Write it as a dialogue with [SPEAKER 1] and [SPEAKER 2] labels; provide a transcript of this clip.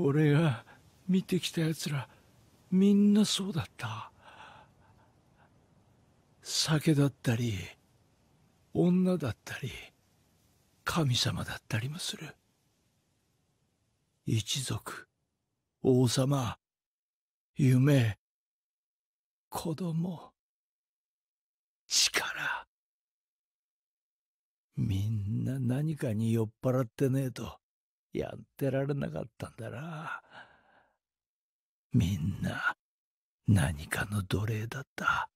[SPEAKER 1] 俺が見てきた奴らみんなそうだった酒だったり女だったり神様だったりもする
[SPEAKER 2] 一族王様夢
[SPEAKER 3] 子供
[SPEAKER 4] 力みんな何かに酔っ払ってねえとやってられなかったんだな。
[SPEAKER 5] みんな何かの奴隷だった。